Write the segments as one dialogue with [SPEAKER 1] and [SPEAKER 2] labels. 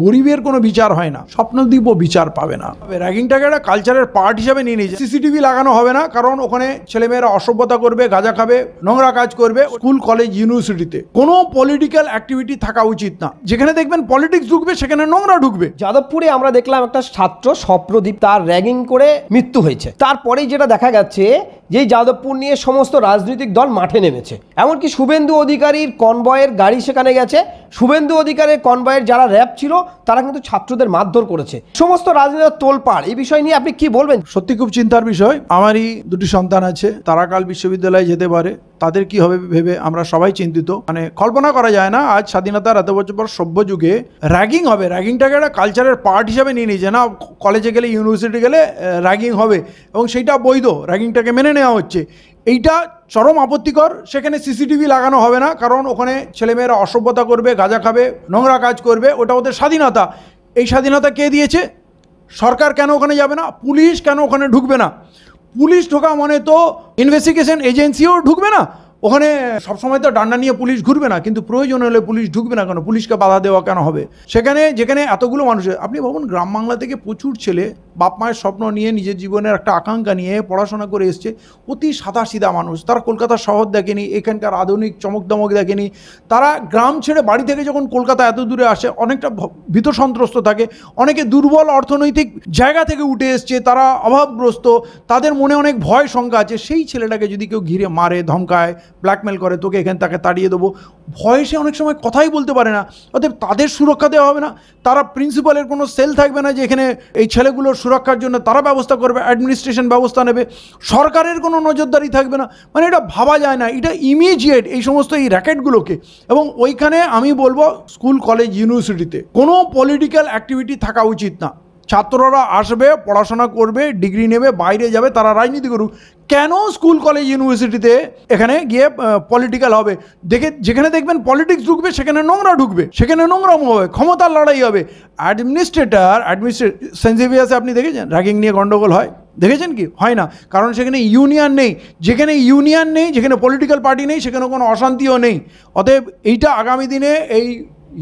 [SPEAKER 1] গরিবের কোনো বিচার হয় না স্বপ্নদ্বীপও বিচার পাবে না র্যাগিংটাকে একটা কালচারের পার্ট হিসাবে নিয়ে নিয়েছে সিসিটিভি লাগানো হবে না কারণ ওখানে ছেলেমেয়েরা অসভ্যতা করবে গাঁজা খাবে নোংরা কাজ করবে স্কুল কলেজ ইউনিভার্সিটিতে কোনো পলিটিক্যাল অ্যাক্টিভিটি থাকা উচিত না যেখানে দেখবেন পলিটিক্স ঢুকবে সেখানে নোংরা ঢুকবে যাদবপুরে আমরা দেখলাম একটা ছাত্র স্বপ্নদ্বীপ তার র্যাগিং করে মৃত্যু হয়েছে তারপরেই যেটা দেখা যাচ্ছে যেই যাদবপুর নিয়ে সমস্ত রাজনৈতিক দল মাঠে নেমেছে এমনকি শুভেন্দু অধিকারীর কনবয়ের গাড়ি সেখানে গেছে শুভেন্দু অধিকারের কনবয়ের যারা র্যাব ছিল তারা কিন্তু ছাত্রদের মারধর করেছে সমস্ত রাজনীতির তোলপাড় এই বিষয় নিয়ে আপনি কি বলবেন সত্যি খুব চিন্তার বিষয় আমারই দুটি সন্তান আছে তারা কাল বিশ্ববিদ্যালয়ে যেতে পারে তাদের কি হবে ভেবে আমরা সবাই চিন্তিত মানে কল্পনা করা যায় না আজ স্বাধীনতার এত বছর পর সভ্য যুগে র্যাগিং হবে র্যাগিংটাকে একটা কালচারের পার্ট হিসাবে নিয়ে নিয়েছে না কলেজে গেলে ইউনিভার্সিটি গেলে র্যাগিং হবে এবং সেইটা বৈধ র্যাগিংটাকে মেনে নেওয়া হচ্ছে এইটা চরম আপত্তিকর সেখানে সিসিটিভি লাগানো হবে না কারণ ওখানে ছেলেমেয়েরা অসভ্যতা করবে গাঁজা খাবে নোংরা কাজ করবে ওটা ওদের স্বাধীনতা এই স্বাধীনতা কে দিয়েছে সরকার কেন ওখানে যাবে না পুলিশ কেন ওখানে ঢুকবে না পুলিশ ঢোকা মানে তো ইনভেস্টিগেশন এজেন্সিও ঢুকবে না ওখানে সবসময় তো ডান্ডা নিয়ে পুলিশ ঘুরবে না কিন্তু প্রয়োজন হলে পুলিশ ঢুকবে না কেন পুলিশকে বাধা দেওয়া কেন হবে সেখানে যেখানে এতগুলো মানুষের আপনি ভাবুন গ্রাম বাংলা থেকে প্রচুর ছেলে বাপ মায়ের স্বপ্ন নিয়ে নিজের জীবনের একটা আকাঙ্ক্ষা নিয়ে পড়াশোনা করে এসছে অতি সাদা সিধা মানুষ তারা কলকাতা শহর দেখেনি এখানকার আধুনিক চমকদমক দেখেনি তারা গ্রাম ছেড়ে বাড়ি থেকে যখন কলকাতা এত দূরে আসে অনেকটা ভীত সন্ত্রস্ত থাকে অনেকে দুর্বল অর্থনৈতিক জায়গা থেকে উঠে এসছে তারা অভাবগ্রস্ত তাদের মনে অনেক ভয় শঙ্কা আছে সেই ছেলেটাকে যদি কেউ ঘিরে মারে ধমকায় ব্ল্যাকমেল করে তোকে এখান তাকে তাড়িয়ে দেবো ভয়েসে অনেক সময় কথাই বলতে পারে না অতএব তাদের সুরক্ষা দেওয়া হবে না তারা প্রিন্সিপালের কোনো সেল থাকবে না যে এখানে এই ছেলেগুলোর সুরক্ষার জন্য তারা ব্যবস্থা করবে অ্যাডমিনিস্ট্রেশন ব্যবস্থা নেবে সরকারের কোনো নজরদারি থাকবে না মানে এটা ভাবা যায় না এটা ইমিডিয়েট এই সমস্ত এই র্যাকেটগুলোকে এবং ওইখানে আমি বলবো স্কুল কলেজ ইউনিভার্সিটিতে কোনো পলিটিক্যাল অ্যাক্টিভিটি থাকা উচিত না ছাত্ররা আসবে পড়াশোনা করবে ডিগ্রি নেবে বাইরে যাবে তারা রাজনীতি করুক কেন স্কুল কলেজ ইউনিভার্সিটিতে এখানে গিয়ে পলিটিক্যাল হবে দেখে যেখানে দেখবেন পলিটিক্স ঢুকবে সেখানে নোংরা ঢুকবে সেখানে নোংরাম হবে ক্ষমতার লড়াই হবে অ্যাডমিনিস্ট্রেটার অ্যাডমিনিস্ট্রেট সেন্সিভিয়াসে আপনি দেখেছেন র্যাগিং নিয়ে গণ্ডগোল হয় দেখেছেন কি হয় না কারণ সেখানে ইউনিয়ন নেই যেখানে ইউনিয়ন নেই যেখানে পলিটিক্যাল পার্টি নেই সেখানে কোনো অশান্তিও নেই অতএব এইটা আগামী দিনে এই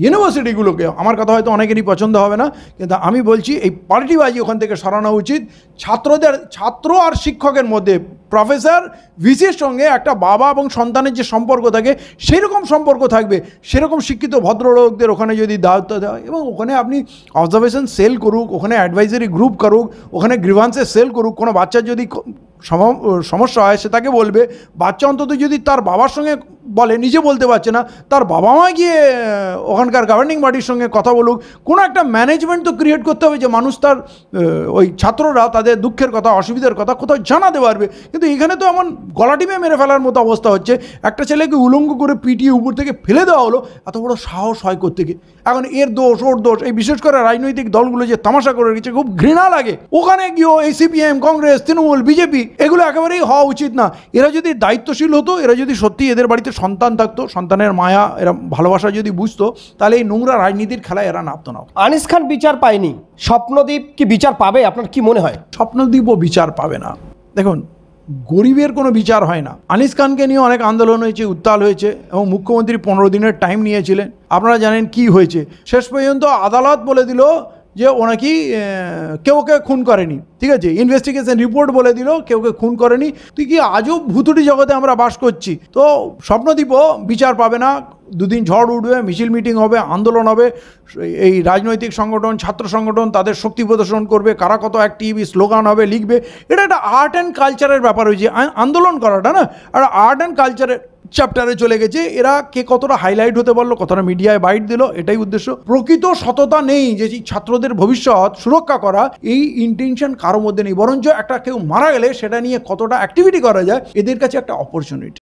[SPEAKER 1] ইউনিভার্সিটিগুলোকে আমার কথা হয়তো অনেকেরই পছন্দ হবে না কিন্তু আমি বলছি এই পার্টিবাজি ওখান থেকে সরানো উচিত ছাত্রদের ছাত্র আর শিক্ষকের মধ্যে প্রফেসর ভিসির সঙ্গে একটা বাবা এবং সন্তানের যে সম্পর্ক থাকে রকম সম্পর্ক থাকবে সেরকম শিক্ষিত ভদ্রলোকদের ওখানে যদি দায়িত্ব দেওয়া এবং ওখানে আপনি অবজারভেশন সেল করুক ওখানে অ্যাডভাইজারি গ্রুপ করুক ওখানে গ্রিভান্সে সেল করুক কোনো বাচ্চার যদি সমস্যা হয় সে তাকে বলবে বাচ্চা অন্তত যদি তার বাবার সঙ্গে বলে নিজে বলতে পারছে না তার বাবা মা গিয়ে ওখানকার গভর্নিং বডির সঙ্গে কথা বলুক কোনো একটা ম্যানেজমেন্ট তো ক্রিয়েট করতে হবে যে মানুষ তার ওই ছাত্ররা তাদের দুঃখের কথা অসুবিধার কথা কোথাও জানাতে পারবে কিন্তু এখানে তো এমন গলা টিপে মেরে ফেলার মতো অবস্থা হচ্ছে একটা ছেলেকে উলঙ্গ করে পিটিয়ে উপর থেকে ফেলে দেওয়া হলো এত বড় সাহস হয় করতে গিয়ে এখন এর দোষ ওর দোষ এই বিশেষ করে রাজনৈতিক দলগুলো যে তামাশা করে রেখেছে খুব ঘৃণা লাগে ওখানে গিয়েও এই সিপিএম কংগ্রেস তৃণমূল বিজেপি এগুলো একেবারেই হওয়া উচিত না এরা যদি দায়িত্বশীল হতো এরা যদি সত্যি এদের বাড়িতে সন্তান থাকতো সন্তানের মায়া এরা ভালোবাসা যদি বুঝতো তাহলে এই নোংরা রাজনীতির খেলায় এরা নামতো না আনিস খান বিচার পায়নি স্বপ্নদীপ কি বিচার পাবে আপনার কি মনে হয় স্বপ্নদীপও বিচার পাবে না দেখুন গরিবের কোনো বিচার হয় না আনিস খানকে নিয়ে অনেক আন্দোলন হয়েছে উত্তাল হয়েছে এবং মুখ্যমন্ত্রী পনেরো দিনের টাইম নিয়েছিলেন আপনারা জানেন কি হয়েছে শেষ পর্যন্ত আদালত বলে দিল যে ওনাকি কেউ কে খুন করেনি ঠিক আছে ইনভেস্টিগেশন রিপোর্ট বলে দিল কেউ কে খুন করেনি তুই কি আজও ভুতুটি জগতে আমরা বাস করছি তো স্বপ্নদ্বীপও বিচার পাবে না দুদিন ঝড় উঠবে মিছিল মিটিং হবে আন্দোলন হবে এই রাজনৈতিক সংগঠন ছাত্র সংগঠন তাদের শক্তি প্রদর্শন করবে কারা কত অ্যাক্টিভ স্লোগান হবে লিখবে এটা একটা আর্ট অ্যান্ড কালচারের ব্যাপার হয়েছে আন্দোলন করাটা না আর আর্ট অ্যান্ড কালচারের চ্যাপ্টারে চলে গেছে এরা কে কতটা হাইলাইট হতে পারলো কতটা মিডিয়ায় বাইট দিল এটাই উদ্দেশ্য প্রকৃত সততা নেই যে ছাত্রদের ভবিষ্যৎ সুরক্ষা করা এই ইন্টেনশন কারোর মধ্যে নেই বরঞ্চ একটা কেউ মারা গেলে সেটা নিয়ে কতটা অ্যাক্টিভিটি করা যায় এদের কাছে একটা অপরচুনিটি